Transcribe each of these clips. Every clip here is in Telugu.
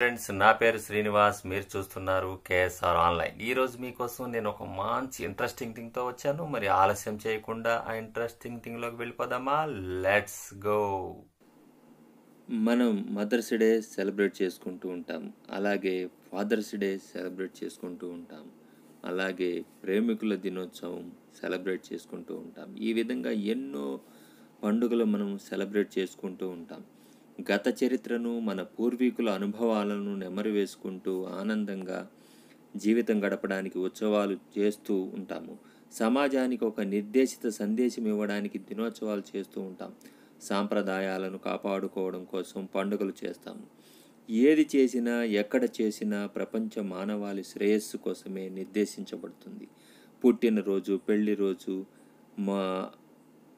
ఫ్రెండ్స్ నా పేరు శ్రీనివాస్ మీరు చూస్తున్నారు కేఎస్ఆర్ ఆన్లైన్ ఈరోజు మీకోసం నేను ఒక మంచి ఇంట్రెస్టింగ్ తో వచ్చాను మరి ఆలస్యం చేయకుండా ఆ ఇంట్రెస్టింగ్ థింగ్లోకి వెళ్ళిపోదామా లెట్స్ గో మనం మదర్స్ డే సెలబ్రేట్ చేసుకుంటూ ఉంటాం అలాగే ఫాదర్స్ డే సెలబ్రేట్ చేసుకుంటూ ఉంటాం అలాగే ప్రేమికుల దినోత్సవం సెలబ్రేట్ చేసుకుంటూ ఉంటాం ఈ విధంగా ఎన్నో పండుగలు మనం సెలబ్రేట్ చేసుకుంటూ ఉంటాం గత చరిత్రను మన పూర్వీకుల అనుభవాలను వేసుకుంటూ ఆనందంగా జీవితం గడపడానికి ఉత్సవాలు చేస్తూ ఉంటాము సమాజానికి ఒక నిర్దేశిత సందేశం ఇవ్వడానికి దినోత్సవాలు చేస్తూ ఉంటాం సాంప్రదాయాలను కాపాడుకోవడం కోసం పండుగలు చేస్తాము ఏది చేసినా ఎక్కడ చేసినా ప్రపంచ మానవాళి శ్రేయస్సు కోసమే నిర్దేశించబడుతుంది పుట్టినరోజు పెళ్లి రోజు మా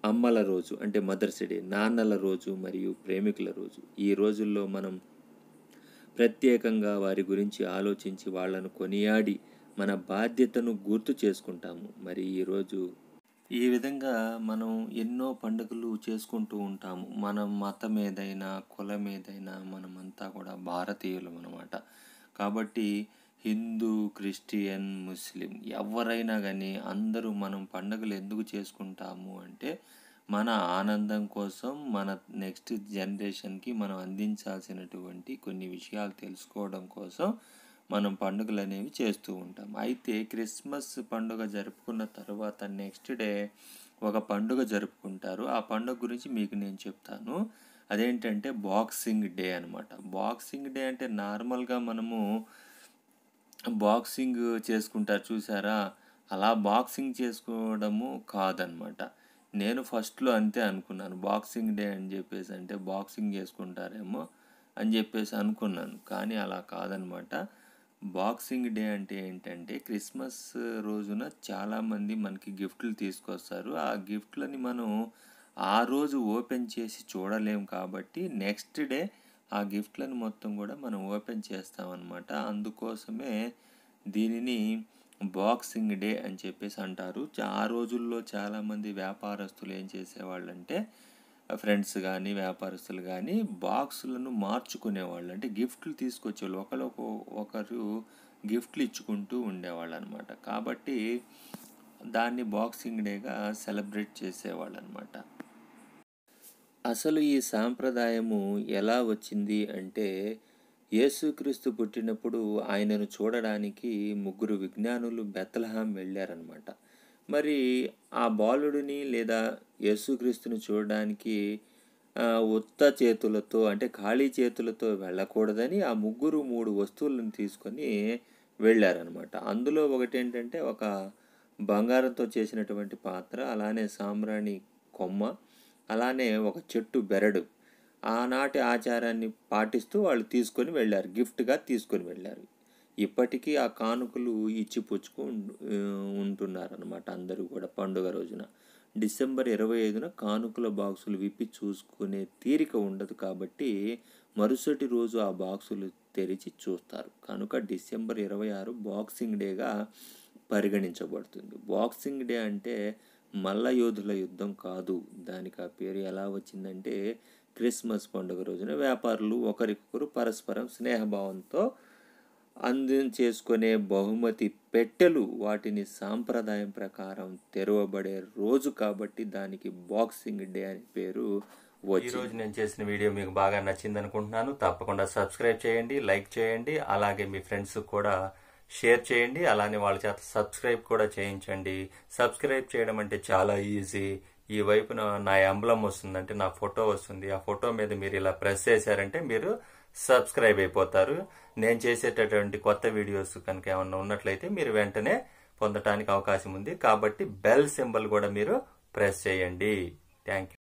అమ్మల రోజు అంటే మదర్స్ డే నాన్నల రోజు మరియు ప్రేమికుల రోజు ఈ రోజుల్లో మనం ప్రత్యేకంగా వారి గురించి ఆలోచించి వాళ్లను కొనియాడి మన బాధ్యతను గుర్తు చేసుకుంటాము మరి ఈరోజు ఈ విధంగా మనం ఎన్నో పండుగలు చేసుకుంటూ ఉంటాము మనం మతం ఏదైనా కులం ఏదైనా మనమంతా కూడా భారతీయులం అనమాట కాబట్టి హిందూ క్రిస్టియన్ ముస్లిం ఎవరైనా కానీ అందరూ మనం పండగలు ఎందుకు చేసుకుంటాము అంటే మన ఆనందం కోసం మన నెక్స్ట్ జనరేషన్కి మనం అందించాల్సినటువంటి కొన్ని విషయాలు తెలుసుకోవడం కోసం మనం పండుగలు అనేవి చేస్తూ ఉంటాం అయితే క్రిస్మస్ పండుగ జరుపుకున్న తర్వాత నెక్స్ట్ డే ఒక పండుగ జరుపుకుంటారు ఆ పండుగ గురించి మీకు నేను చెప్తాను అదేంటంటే బాక్సింగ్ డే అనమాట బాక్సింగ్ డే అంటే నార్మల్గా మనము బాక్సింగ్ చేసుకుంటారు చూసారా అలా బాక్సింగ్ చేసుకోవడము కాదనమాట నేను ఫస్ట్లో అంతే అనుకున్నాను బాక్సింగ్ డే అని చెప్పేసి అంటే బాక్సింగ్ చేసుకుంటారేమో అని చెప్పేసి అనుకున్నాను కానీ అలా కాదనమాట బాక్సింగ్ డే అంటే ఏంటంటే క్రిస్మస్ రోజున చాలామంది మనకి గిఫ్ట్లు తీసుకొస్తారు ఆ గిఫ్ట్లని మనం ఆ రోజు ఓపెన్ చేసి చూడలేము కాబట్టి నెక్స్ట్ డే ఆ గిఫ్ట్లను మొత్తం కూడా మనం ఓపెన్ చేస్తామన్నమాట అందుకోసమే దీనిని బాక్సింగ్ డే అని చెప్పేసి అంటారు ఆ రోజుల్లో చాలామంది వ్యాపారస్తులు ఏం చేసేవాళ్ళు అంటే ఫ్రెండ్స్ కానీ వ్యాపారస్తులు కానీ బాక్సులను మార్చుకునేవాళ్ళు అంటే గిఫ్ట్లు తీసుకొచ్చేవాళ్ళు ఒకరు ఒకరు గిఫ్ట్లు ఇచ్చుకుంటూ ఉండేవాళ్ళు అనమాట కాబట్టి దాన్ని బాక్సింగ్ డేగా సెలబ్రేట్ చేసేవాళ్ళు అనమాట అసలు ఈ సాంప్రదాయము ఎలా వచ్చింది అంటే యేసుక్రీస్తు పుట్టినప్పుడు ఆయనను చూడడానికి ముగ్గురు విజ్ఞానులు బెత్లహాం వెళ్ళారనమాట మరి ఆ బాలుడిని లేదా యేసుక్రీస్తుని చూడడానికి ఉత్త చేతులతో అంటే ఖాళీ చేతులతో వెళ్ళకూడదని ఆ ముగ్గురు మూడు వస్తువులను తీసుకొని వెళ్ళారనమాట అందులో ఒకటి ఏంటంటే ఒక బంగారంతో చేసినటువంటి పాత్ర అలానే సామ్రాణి కొమ్మ అలానే ఒక చెట్టు బెరడు ఆనాటి ఆచారాన్ని పాటిస్తూ వాళ్ళు తీసుకొని వెళ్ళారు గిఫ్ట్గా తీసుకొని వెళ్ళారు ఇప్పటికీ ఆ కానుకలు ఇచ్చి పుచ్చుకు ఉంటున్నారనమాట అందరూ కూడా పండుగ రోజున డిసెంబర్ ఇరవై ఐదున కానుకల బాక్సులు విప్పి చూసుకునే తీరిక ఉండదు కాబట్టి మరుసటి రోజు ఆ బాక్సులు తెరిచి చూస్తారు కనుక డిసెంబర్ ఇరవై ఆరు బాక్సింగ్ డేగా పరిగణించబడుతుంది బాక్సింగ్ డే అంటే మల్లయోధుల యుద్ధం కాదు దానికి ఆ పేరు ఎలా వచ్చిందంటే క్రిస్మస్ పండుగ రోజున వ్యాపారులు ఒకరికొకరు పరస్పరం స్నేహభావంతో అందం చేసుకునే బహుమతి పెట్టెలు వాటిని సాంప్రదాయం ప్రకారం తెరవబడే రోజు కాబట్టి దానికి బాక్సింగ్ డే అని పేరు ఈ రోజు నేను చేసిన వీడియో మీకు బాగా నచ్చింది అనుకుంటున్నాను తప్పకుండా సబ్స్క్రైబ్ చేయండి లైక్ చేయండి అలాగే మీ ఫ్రెండ్స్ కూడా షేర్ చేయండి అలానే వాళ్ళ చేత సబ్స్క్రైబ్ కూడా చేయించండి సబ్స్క్రైబ్ చేయడం అంటే చాలా ఈజీ ఈ వైపున నా ఎంబ్లం వస్తుందంటే నా ఫోటో వస్తుంది ఆ ఫోటో మీద మీరు ఇలా ప్రెస్ చేశారంటే మీరు సబ్స్క్రైబ్ అయిపోతారు నేను చేసేటటువంటి కొత్త వీడియోస్ కనుక ఏమన్నా ఉన్నట్లయితే మీరు వెంటనే పొందటానికి అవకాశం ఉంది కాబట్టి బెల్ సింబల్ కూడా మీరు ప్రెస్ చేయండి థ్యాంక్